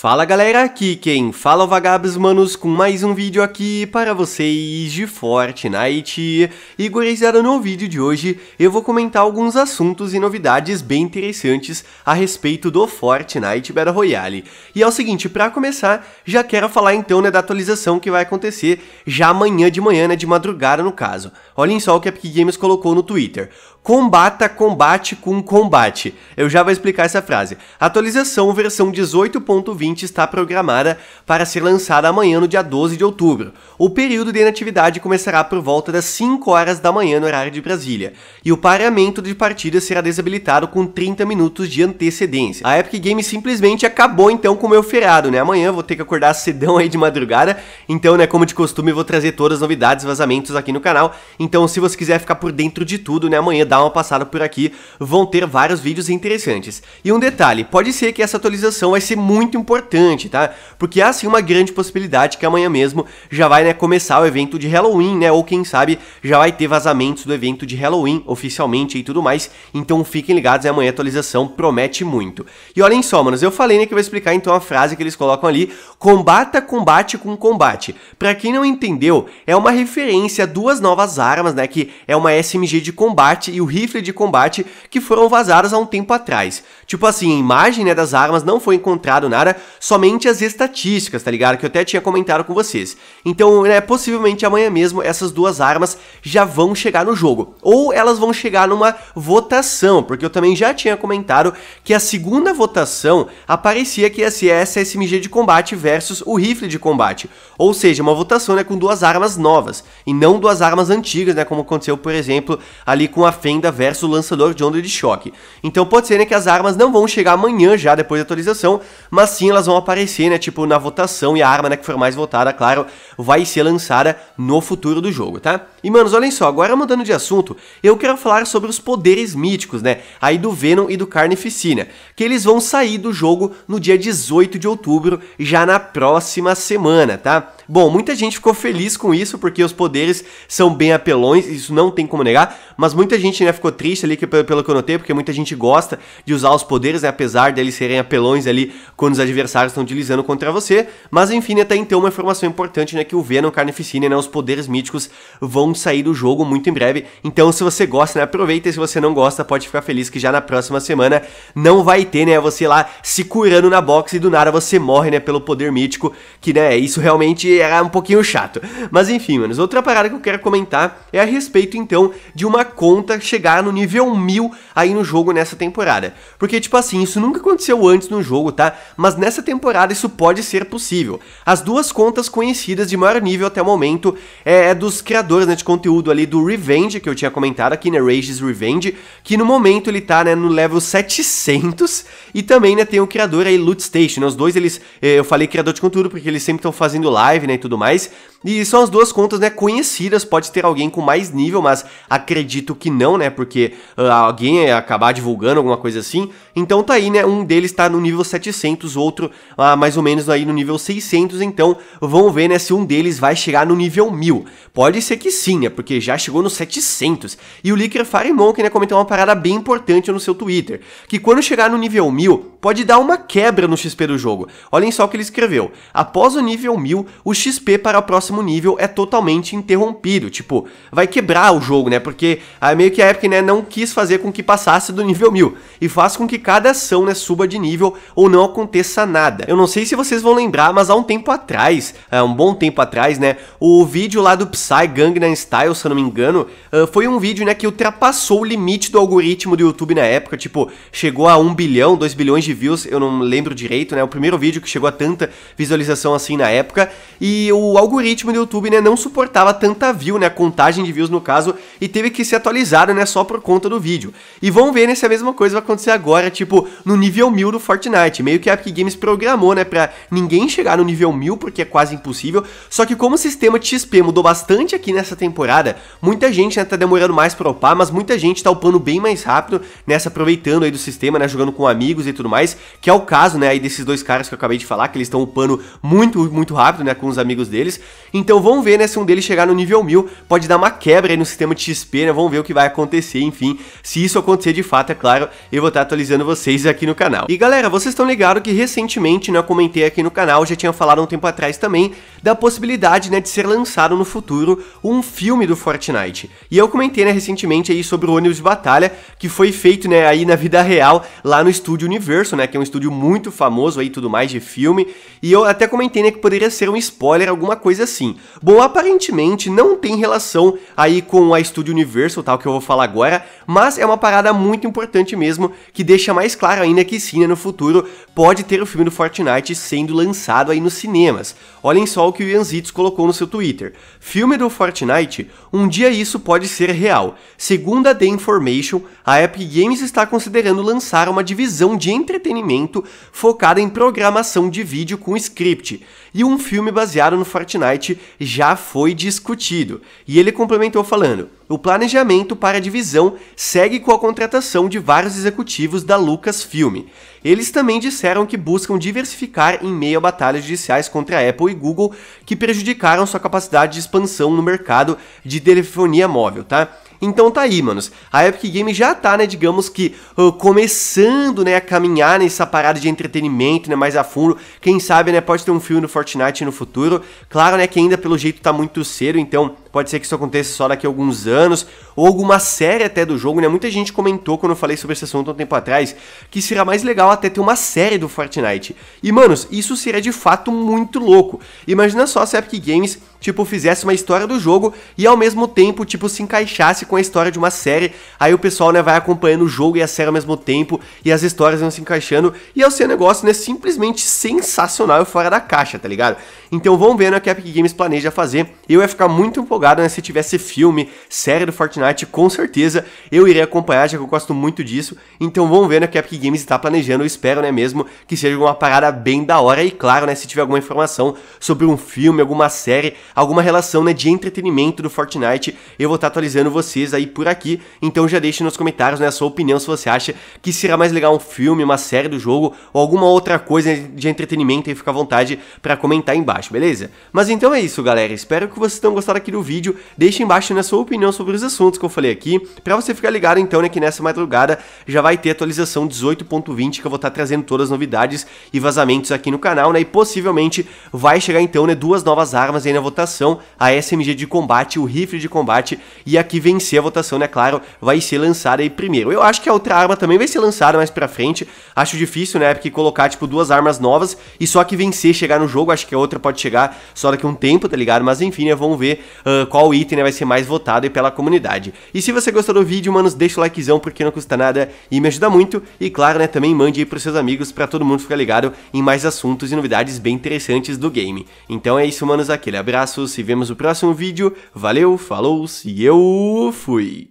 Fala galera, aqui quem fala é o Vagabos Manos com mais um vídeo aqui para vocês de Fortnite. E gurizada, no vídeo de hoje eu vou comentar alguns assuntos e novidades bem interessantes a respeito do Fortnite Battle Royale. E é o seguinte, para começar, já quero falar então né, da atualização que vai acontecer já amanhã de manhã, né, de madrugada no caso. Olhem só o que a Epic Games colocou no Twitter. Combata combate com combate. Eu já vou explicar essa frase. A atualização versão 18.20 está programada para ser lançada amanhã no dia 12 de outubro. O período de inatividade começará por volta das 5 horas da manhã no horário de Brasília, e o paramento de partida será desabilitado com 30 minutos de antecedência. A Epic Games simplesmente acabou então com o meu feriado, né? Amanhã vou ter que acordar cedão aí de madrugada, então, né, como de costume, vou trazer todas as novidades, vazamentos aqui no canal. Então, se você quiser ficar por dentro de tudo, né, amanhã dar uma passada por aqui, vão ter vários vídeos interessantes. E um detalhe, pode ser que essa atualização vai ser muito importante, tá? Porque há sim uma grande possibilidade que amanhã mesmo já vai né, começar o evento de Halloween, né? Ou quem sabe já vai ter vazamentos do evento de Halloween oficialmente e tudo mais. Então fiquem ligados, né? amanhã a atualização promete muito. E olhem só, manos, eu falei né, que eu vou explicar então a frase que eles colocam ali: combata combate com combate. Para quem não entendeu, é uma referência a duas novas armas, né? Que é uma SMG de combate e o rifle de combate que foram vazados há um tempo atrás. Tipo assim, a imagem né, das armas não foi encontrado nada, somente as estatísticas, tá ligado? Que eu até tinha comentado com vocês. Então, né, possivelmente amanhã mesmo essas duas armas já vão chegar no jogo. Ou elas vão chegar numa votação, porque eu também já tinha comentado que a segunda votação aparecia que ia ser essa SMG de combate versus o rifle de combate. Ou seja, uma votação né, com duas armas novas, e não duas armas antigas, né? Como aconteceu, por exemplo, ali com a venda versus o lançador de onda de choque. Então pode ser né, que as armas não vão chegar amanhã já depois da atualização, mas sim elas vão aparecer, né, tipo na votação e a arma né, que for mais votada, claro, vai ser lançada no futuro do jogo, tá? E manos, olhem só, agora mudando de assunto, eu quero falar sobre os poderes míticos, né, aí do Venom e do Carnificina, que eles vão sair do jogo no dia 18 de outubro, já na próxima semana, tá? Bom, muita gente ficou feliz com isso, porque os poderes são bem apelões, isso não tem como negar, mas muita gente né, ficou triste ali que, pelo que eu notei, porque muita gente gosta de usar os poderes, né, apesar deles serem apelões ali quando os adversários estão utilizando contra você. Mas enfim, né, até então uma informação importante né, que o Venom Carnificina, né, os poderes míticos vão sair do jogo muito em breve. Então, se você gosta, né, aproveita, e se você não gosta, pode ficar feliz que já na próxima semana não vai ter, né, você lá se curando na box e do nada você morre, né, pelo poder mítico, que né, isso realmente era um pouquinho chato. Mas enfim, manos, outra parada que eu quero comentar é a respeito, então, de uma conta chegar no nível 1000 aí no jogo nessa temporada. Porque, tipo assim, isso nunca aconteceu antes no jogo, tá? Mas nessa temporada isso pode ser possível. As duas contas conhecidas de maior nível até o momento é, é dos criadores né, de conteúdo ali do Revenge, que eu tinha comentado aqui, né, Rage's Revenge, que no momento ele tá, né, no level 700 e também, né, tem o criador aí Loot Station, né, os dois eles, eh, eu falei criador de conteúdo porque eles sempre estão fazendo live, né, né, e tudo mais, e são as duas contas, né, conhecidas. Pode ter alguém com mais nível, mas acredito que não, né? Porque uh, alguém ia acabar divulgando alguma coisa assim. Então tá aí, né? Um deles tá no nível 700, outro uh, mais ou menos aí no nível 600. Então vamos ver, né, se um deles vai chegar no nível 1000. Pode ser que sim, né? Porque já chegou no 700. E o Licker Firemonkey, né, comentou uma parada bem importante no seu Twitter. Que quando chegar no nível 1000, pode dar uma quebra no XP do jogo. Olhem só o que ele escreveu. Após o nível 1000, o XP para a próxima próximo nível é totalmente interrompido. Tipo, vai quebrar o jogo, né? Porque aí ah, meio que a Epic né, não quis fazer com que passasse do nível 1000 e faz com que cada ação né, suba de nível ou não aconteça nada. Eu não sei se vocês vão lembrar, mas há um tempo atrás, é, um bom tempo atrás, né? O vídeo lá do Psy Gangnam Style, se eu não me engano, ah, foi um vídeo né, que ultrapassou o limite do algoritmo do YouTube na época. Tipo, chegou a 1 bilhão, 2 bilhões de views, eu não lembro direito, né? O primeiro vídeo que chegou a tanta visualização assim na época. E o algoritmo algoritmo do YouTube, né, não suportava tanta view, né, contagem de views no caso, e teve que ser atualizado, né, só por conta do vídeo. E vamos ver né, se a mesma coisa vai acontecer agora, tipo, no nível 1000 do Fortnite. Meio que a Epic Games programou, né, pra ninguém chegar no nível 1000, porque é quase impossível. Só que como o sistema de XP mudou bastante aqui nessa temporada, muita gente, né, tá demorando mais pra upar, mas muita gente tá upando bem mais rápido, nessa né, se aproveitando aí do sistema, né, jogando com amigos e tudo mais, que é o caso, né, aí desses dois caras que eu acabei de falar, que eles estão upando muito, muito rápido, né, com os amigos deles. Então vamos ver, né, se um deles chegar no nível 1000, pode dar uma quebra aí no sistema de XP, né, vamos ver o que vai acontecer, enfim. Se isso acontecer de fato, é claro, eu vou estar atualizando vocês aqui no canal. E galera, vocês estão ligados que recentemente, né, eu comentei aqui no canal, já tinha falado um tempo atrás também, da possibilidade, né, de ser lançado no futuro um filme do Fortnite. E eu comentei, né, recentemente aí sobre o ônibus de batalha, que foi feito, né, aí na vida real, lá no estúdio Universo, né, que é um estúdio muito famoso aí, tudo mais, de filme. E eu até comentei, né, que poderia ser um spoiler, alguma coisa assim Assim, bom, aparentemente não tem relação aí com a Studio Universal, tal, tá, que eu vou falar agora, mas é uma parada muito importante mesmo, que deixa mais claro ainda que sim, né, no futuro pode ter o filme do Fortnite sendo lançado aí nos cinemas. Olhem só o que o Ian Zitz colocou no seu Twitter. Filme do Fortnite? Um dia isso pode ser real. Segundo a The Information, a Epic Games está considerando lançar uma divisão de entretenimento focada em programação de vídeo com script, e um filme baseado no Fortnite já foi discutido. E ele complementou falando: o planejamento para a divisão segue com a contratação de vários executivos da Lucasfilm. Eles também disseram que buscam diversificar em meio a batalhas judiciais contra Apple e Google que prejudicaram sua capacidade de expansão no mercado de telefonia móvel, tá? Então tá aí, manos. A Epic Games já tá, né, digamos que uh, começando, né, a caminhar nessa parada de entretenimento, né, mais a fundo. Quem sabe, né, pode ter um filme no Fortnite no futuro. Claro, né, que ainda pelo jeito tá muito cedo, então Pode ser que isso aconteça só daqui a alguns anos, ou alguma série até do jogo, né? Muita gente comentou quando eu falei sobre esse assunto há um tempo atrás que será mais legal até ter uma série do Fortnite. E, manos, isso seria de fato muito louco. Imagina só se a Epic Games, tipo, fizesse uma história do jogo e ao mesmo tempo, tipo, se encaixasse com a história de uma série. Aí o pessoal, né, vai acompanhando o jogo e a série ao mesmo tempo e as histórias vão se encaixando. E ao é ser um negócio, né, simplesmente sensacional e fora da caixa, tá ligado? Então vamos ver né, o que a Epic Games planeja fazer. Eu ia ficar muito empolgado empolgado, né? Se tivesse filme, série do Fortnite, com certeza eu irei acompanhar, já que eu gosto muito disso. Então vamos ver, né? O que a Epic Games está planejando, eu espero, né? Mesmo que seja uma parada bem da hora. E claro, né? Se tiver alguma informação sobre um filme, alguma série, alguma relação, né? De entretenimento do Fortnite, eu vou estar tá atualizando vocês aí por aqui. Então já deixe nos comentários, né? A sua opinião se você acha que será mais legal um filme, uma série do jogo ou alguma outra coisa de entretenimento. E fica à vontade para comentar embaixo, beleza? Mas então é isso, galera. Espero que vocês tenham gostado aqui do vídeo vídeo, deixe embaixo na sua opinião sobre os assuntos que eu falei aqui, para você ficar ligado então né, que nessa madrugada já vai ter atualização 18.20 que eu vou estar tá trazendo todas as novidades e vazamentos aqui no canal, né? E possivelmente vai chegar então né, duas novas armas aí na votação, a SMG de combate, o rifle de combate e aqui vencer a votação, né? Claro, vai ser lançada aí primeiro. Eu acho que a outra arma também vai ser lançada mais pra frente. Acho difícil, né? Porque colocar, tipo, duas armas novas e só que vencer chegar no jogo. Acho que a outra pode chegar só daqui a um tempo, tá ligado? Mas enfim, né? Vamos ver ah, ah, qual item né, vai ser mais votado pela comunidade. E se você gostou do vídeo, manos, deixa o likezão porque não custa nada e me ajuda muito. E claro, né, também mande aí pros seus amigos para todo mundo ficar ligado em mais assuntos e novidades bem interessantes do game. Então é isso, manos, aquele abraço, se vemos no próximo vídeo. Valeu, falou e eu fui!